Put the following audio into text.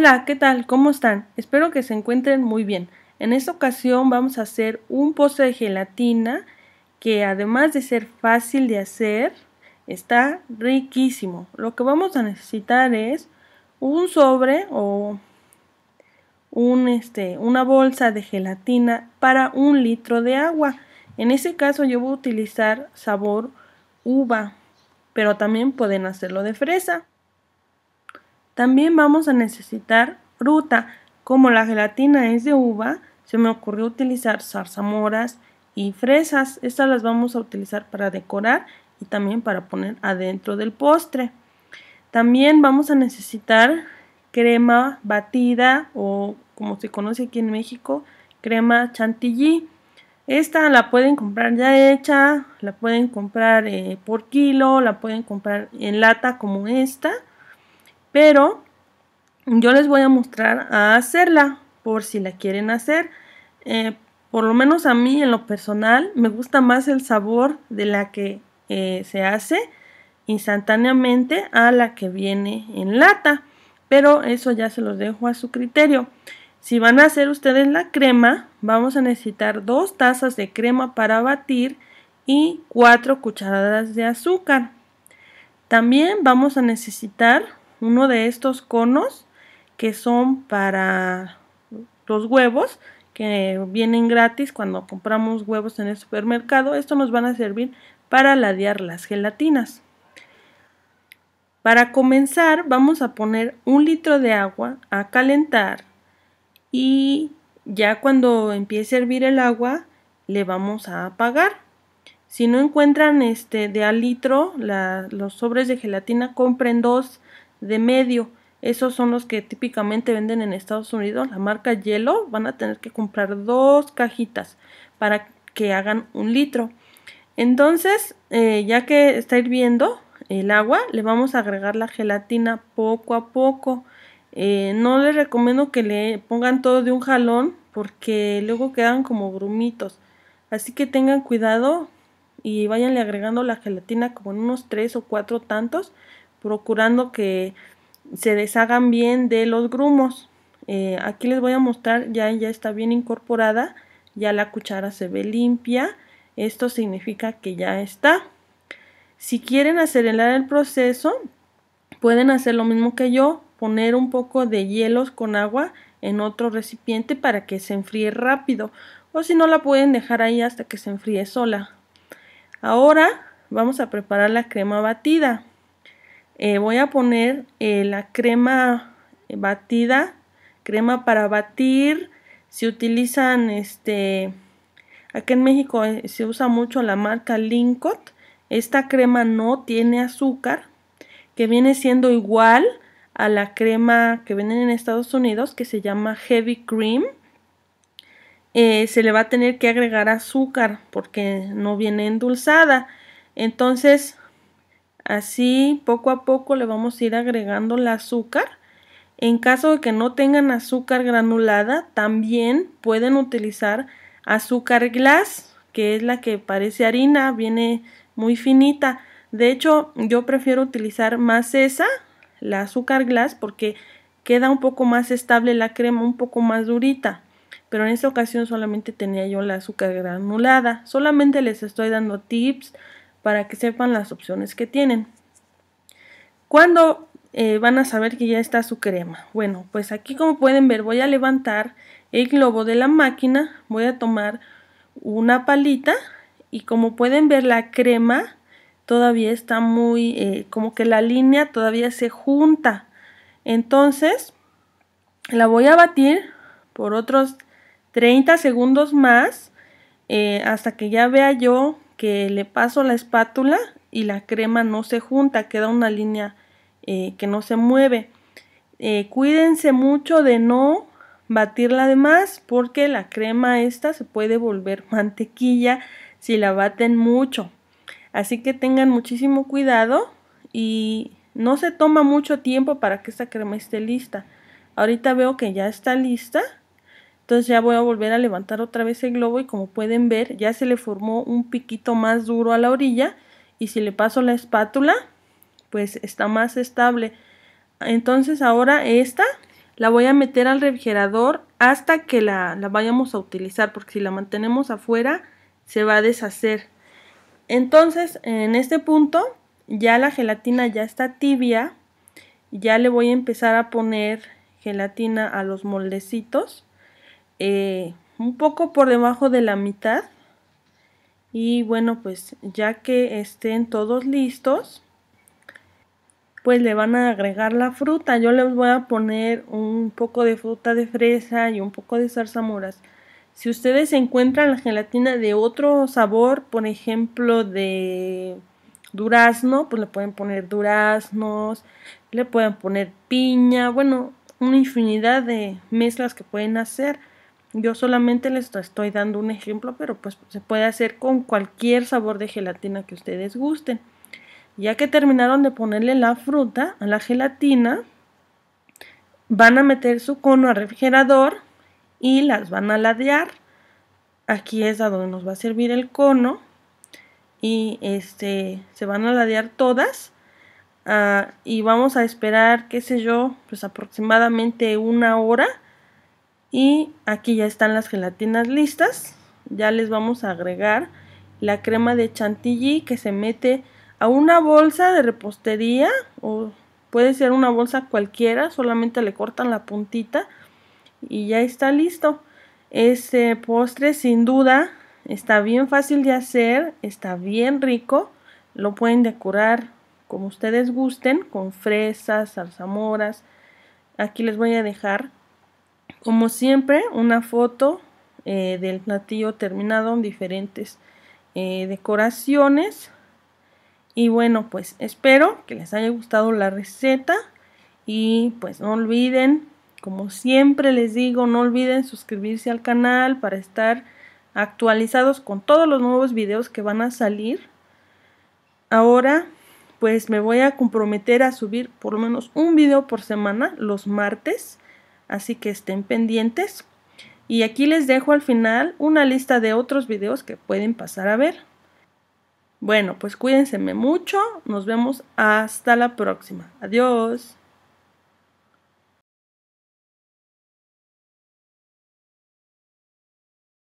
Hola, ¿qué tal? ¿Cómo están? Espero que se encuentren muy bien. En esta ocasión vamos a hacer un postre de gelatina que además de ser fácil de hacer, está riquísimo. Lo que vamos a necesitar es un sobre o un, este, una bolsa de gelatina para un litro de agua. En ese caso yo voy a utilizar sabor uva, pero también pueden hacerlo de fresa. También vamos a necesitar fruta, como la gelatina es de uva, se me ocurrió utilizar zarzamoras y fresas. Estas las vamos a utilizar para decorar y también para poner adentro del postre. También vamos a necesitar crema batida o como se conoce aquí en México, crema chantilly. Esta la pueden comprar ya hecha, la pueden comprar eh, por kilo, la pueden comprar en lata como esta pero yo les voy a mostrar a hacerla por si la quieren hacer. Eh, por lo menos a mí en lo personal me gusta más el sabor de la que eh, se hace instantáneamente a la que viene en lata. Pero eso ya se los dejo a su criterio. Si van a hacer ustedes la crema, vamos a necesitar dos tazas de crema para batir y cuatro cucharadas de azúcar. También vamos a necesitar uno de estos conos que son para los huevos que vienen gratis cuando compramos huevos en el supermercado. Esto nos van a servir para ladear las gelatinas. Para comenzar vamos a poner un litro de agua a calentar y ya cuando empiece a hervir el agua le vamos a apagar. Si no encuentran este de a litro los sobres de gelatina compren dos de medio. Esos son los que típicamente venden en Estados Unidos. La marca Hielo van a tener que comprar dos cajitas para que hagan un litro. Entonces, eh, ya que está hirviendo el agua, le vamos a agregar la gelatina poco a poco. Eh, no les recomiendo que le pongan todo de un jalón porque luego quedan como grumitos. Así que tengan cuidado y váyanle agregando la gelatina como en unos tres o cuatro tantos procurando que se deshagan bien de los grumos. Eh, aquí les voy a mostrar, ya, ya está bien incorporada, ya la cuchara se ve limpia, esto significa que ya está. Si quieren acelerar el proceso, pueden hacer lo mismo que yo, poner un poco de hielos con agua en otro recipiente para que se enfríe rápido o si no la pueden dejar ahí hasta que se enfríe sola. Ahora vamos a preparar la crema batida. Eh, voy a poner eh, la crema batida, crema para batir. se utilizan este, aquí en México eh, se usa mucho la marca Lincot. Esta crema no tiene azúcar, que viene siendo igual a la crema que venden en Estados Unidos que se llama Heavy Cream. se le va a tener que agregar azúcar porque no viene endulzada. Entonces Así poco a poco le vamos a ir agregando el azúcar. En caso de que no tengan azúcar granulada, también pueden utilizar azúcar glass, que es la que parece harina, viene muy finita. De hecho, yo prefiero utilizar más esa, la azúcar glass, porque queda un poco más estable la crema, un poco más durita. Pero en esta ocasión solamente tenía yo la azúcar granulada. Solamente les estoy dando tips para que sepan las opciones que tienen. cuando eh, van a saber que ya está su crema? Bueno, pues aquí como pueden ver voy a levantar el globo de la máquina, voy a tomar una palita y como pueden ver la crema todavía está muy, eh, como que la línea todavía se junta. Entonces la voy a batir por otros 30 segundos más eh, hasta que ya vea yo que le paso la espátula y la crema no se junta, queda una línea eh, que no se mueve. Eh, cuídense mucho de no batirla de más porque la crema esta se puede volver mantequilla si la baten mucho. Así que tengan muchísimo cuidado y no se toma mucho tiempo para que esta crema esté lista. Ahorita veo que ya está lista entonces ya voy a volver a levantar otra vez el globo y como pueden ver ya se le formó un piquito más duro a la orilla y si le paso la espátula pues está más estable. Entonces ahora esta la voy a meter al refrigerador hasta que la, la vayamos a utilizar porque si la mantenemos afuera se va a deshacer. Entonces en este punto ya la gelatina ya está tibia ya le voy a empezar a poner gelatina a los moldecitos eh, un poco por debajo de la mitad y bueno pues ya que estén todos listos pues le van a agregar la fruta yo les voy a poner un poco de fruta de fresa y un poco de zarzamoras si ustedes encuentran la gelatina de otro sabor por ejemplo de durazno pues le pueden poner duraznos le pueden poner piña bueno una infinidad de mezclas que pueden hacer yo solamente les estoy dando un ejemplo, pero pues se puede hacer con cualquier sabor de gelatina que ustedes gusten. Ya que terminaron de ponerle la fruta a la gelatina, van a meter su cono al refrigerador y las van a ladear. Aquí es a donde nos va a servir el cono y este se van a ladear todas. Ah, y vamos a esperar, qué sé yo, pues aproximadamente una hora y aquí ya están las gelatinas listas. Ya les vamos a agregar la crema de chantilly que se mete a una bolsa de repostería o puede ser una bolsa cualquiera, solamente le cortan la puntita y ya está listo. ese postre sin duda está bien fácil de hacer, está bien rico, lo pueden decorar como ustedes gusten con fresas, zarzamoras. Aquí les voy a dejar como siempre, una foto eh, del platillo terminado en diferentes eh, decoraciones. Y bueno, pues espero que les haya gustado la receta. Y pues no olviden, como siempre les digo, no olviden suscribirse al canal para estar actualizados con todos los nuevos videos que van a salir. Ahora pues me voy a comprometer a subir por lo menos un video por semana los martes así que estén pendientes. Y aquí les dejo al final una lista de otros videos que pueden pasar a ver. Bueno, pues cuídense mucho, nos vemos hasta la próxima. Adiós.